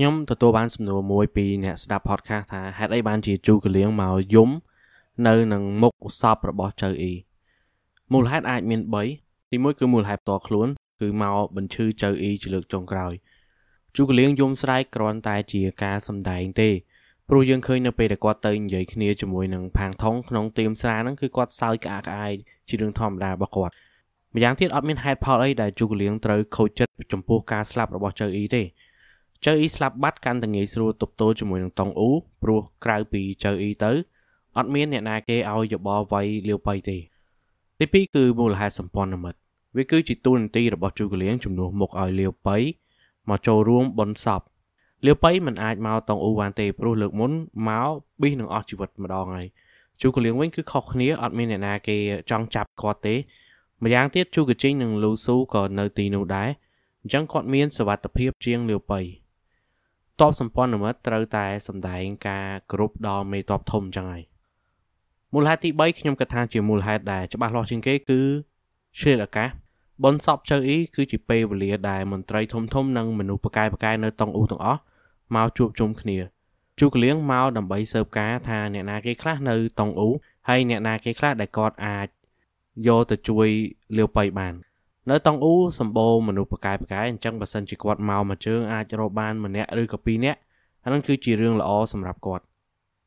ខ្ញុំទទួលបានសំណួរមួយពីអ្នកស្ដាប់ podcast ថាហេតុអីបានជាជូកលៀងមកយំ នៅនឹងមុខសពរបស់ចៅអ៊ីមូលហេតុអាចមាន3ទី1គឺមូលហេតុផ្ទាល់ខ្លួន គឺមកបញ្ឈឺចៅអ៊ីជាលើកចុងក្រោយ ជូកលៀងយំស្រែកគ្រាន់តែជាការសម្ដែង ទេព្រោះយើងឃើញនៅពេលដែលគាត់ទៅនិយាយគ្នាជាមួយនឹងផាងថងក្នុងទីមស្រាហ្នឹងគឺគាត់សើចក្អាកក្អាយជារឿងធម្មតារបស់គាត់ម្យ៉ាងទៀតអត់មានហេតុផលអីដែលជូកលៀងត្រូវខូចចិត្តចំពោះការស្លាប់របស់ចៅអ៊ីទេចៅអ៊ីស្លាប់បាត់កាន់តែងាយស្រួលទប់ទល់ជាមួយនឹងតុងអ៊ូព្រោះក្រៅពីចៅអ៊ីទៅអត់មានអ្នកណាគេឲ្យយោបល់វៃលាវបៃទេទី2គឺមូលហេតុសម្ព័ន្ធមិត្តវាគឺជាទូនាទីរបស់ជូកលៀងជំនួសមុខឲ្យលាវបៃមកចូលរួមបនសពលាវបៃមិនអាចមកតុងអ៊ូបានទេព្រោះលើកមុនមកប៊ីនឹងអស់ជីវិតម្ដងហើយជូកលៀងវិញគឺខុសគ្នាអត់មានអ្នកណាគេចង់ចាប់គាត់ទេម្យ៉ាងទៀតជូកជីងនិងលូស៊ូក៏នៅទីនោះដែរអញ្ចឹងគាត់មានសវត្ថភាពជាងលាវបៃទ័ពសម្ព័ន្ធមិត្តត្រូវតែសម្ដែងការគោរពដល់មេទ័ពធំចឹងហើយមូលហេតុទី3ខ្ញុំគិតថាជាមូលហេតុដែលច្បាស់លាស់ជាងគេ គឺឆ្លៀតឱកាសបនសពចៅអ៊ីគឺជាពេលវេលាដែលមន្ត្រីធំធំនិងមនុស្សប្រកែប្រកែនៅតុងអ៊ូទាំងអស់មកជួបជុំគ្នា ជូកលៀងមកដើម្បីសើបការថា អ្នកណាគេខ្លះនៅតុងអ៊ូហើយអ្នកណាគេខ្លះដែលគាត់អាចយកទៅជួយលាវប៉ៃបាននៅតង់អ៊ូសម្បូរមនុស្សប្រកែប្រកែអញ្ចឹងបើសិនជាគាត់មកមួយជើង អាចរកបាន ម្នាក់ឬក៏ពីរនាក់អានឹងគឺជារឿងល្អសម្រាប់គាត់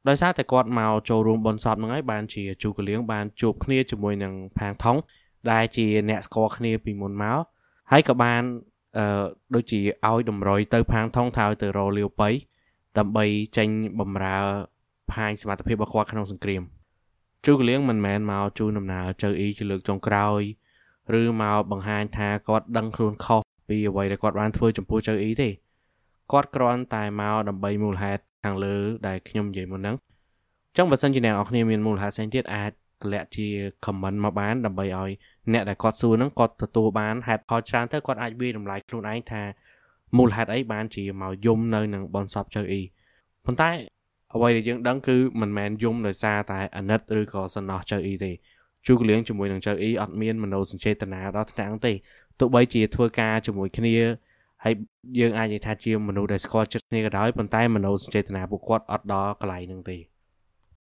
ដោយសារតែគាត់មកចូលរួមបនសពហ្នឹងហើយបានជាជូកលៀងបានជួបគ្នាជាមួយនឹងផាងថងដែលជាអ្នកស្គាល់គ្នា ពីមុនមកហើយក៏បានអឺដូចជាឲ្យតម្រុយទៅ ផាងថងថាឲ្យទៅរលាវប៉ៃដើម្បីចេញបំរើផាយសមត្ថភាពរបស់គាត់ក្នុងសង្គ្រាម ជូកលៀងមិនមែនមកជួយដំណើរចៅអ៊ីជាលើកចុងក្រោយឬមកបង្ហាញថាគាត់ដឹងខ្លួនខុសពីអ្វីដែលគាត់បានធ្វើចំពោះចៅអ៊ីទេគាត់គ្រាន់តែមកដើម្បីមូលហេតុខាងលើ ដែលខ្ញុំនិយាយមុនហ្នឹងអញ្ចឹងបើសិនជាអ្នកនរគ្នាមានមូលហេតុផ្សេងទៀតអាចទម្លាក់ជា comment មកបានដើម្បីឲ្យអ្នកដែលគាត់សួរហ្នឹងគាត់ទទួលបានហេតុផលច្រើនទៅគាត់អាចវាតម្លៃខ្លួនឯងថាមូលហេតុអីបានជាមកយំនៅនឹងបនសពចៅអ៊ីប៉ុន្តែអ្វីដែលយើងដឹងគឺមិនមែនយំដោយសារតែអាណិត ឬក៏សំណោះចៅអ៊ីទេជូកលៀងជាមួយនឹងចៅអ៊ីអត់មានមនោសញ្ចេតនាដល់ថ្នាក់ទេទោះបីជាធ្វើការជាមួយគ្នាហើយយើងអាចនិយាយថាជាមនុស្សដែលស្គាល់ចិត្តគ្នាក៏ដោយប៉ុន្តែមនោសញ្ចេតនាពួកគាត់អត់ដល់កន្លែងហ្នឹងទេ